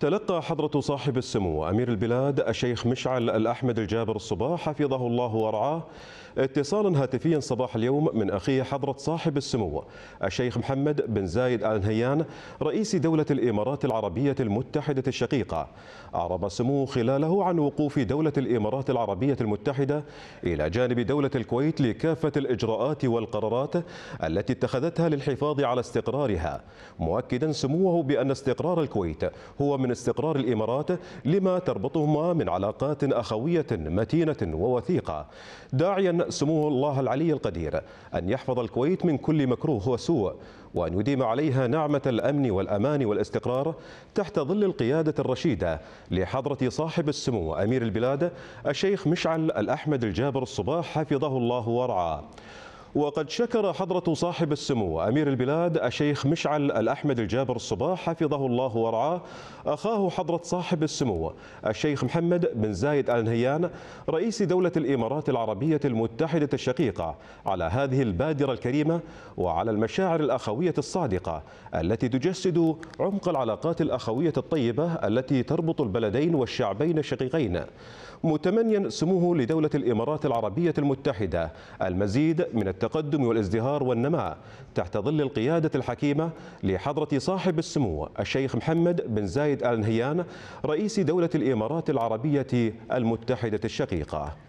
تلقى حضرة صاحب السمو أمير البلاد الشيخ مشعل الأحمد الجابر الصباح حفظه الله ورعاه اتصالا هاتفيا صباح اليوم من أخيه حضرة صاحب السمو الشيخ محمد بن زايد آل نهيان رئيس دولة الإمارات العربية المتحدة الشقيقة أعرب سمو خلاله عن وقوف دولة الإمارات العربية المتحدة إلى جانب دولة الكويت لكافة الإجراءات والقرارات التي اتخذتها للحفاظ على استقرارها مؤكدا سموه بأن استقرار الكويت هو من من استقرار الإمارات لما تربطهما من علاقات أخوية متينة ووثيقة داعيا سمو الله العلي القدير أن يحفظ الكويت من كل مكروه وسوء وأن يديم عليها نعمة الأمن والأمان والاستقرار تحت ظل القيادة الرشيدة لحضرة صاحب السمو أمير البلاد الشيخ مشعل الأحمد الجابر الصباح حفظه الله ورعاه وقد شكر حضرة صاحب السمو أمير البلاد الشيخ مشعل الأحمد الجابر الصباح حفظه الله ورعاه أخاه حضرة صاحب السمو الشيخ محمد بن زايد آل نهيان رئيس دولة الإمارات العربية المتحدة الشقيقة على هذه البادرة الكريمة وعلى المشاعر الأخوية الصادقة التي تجسد عمق العلاقات الأخوية الطيبة التي تربط البلدين والشعبين الشقيقين متمنيا سموه لدولة الإمارات العربية المتحدة المزيد من التقدم والازدهار والنماء تحت ظل القيادة الحكيمة لحضرة صاحب السمو الشيخ محمد بن زايد آل نهيان رئيس دولة الإمارات العربية المتحدة الشقيقة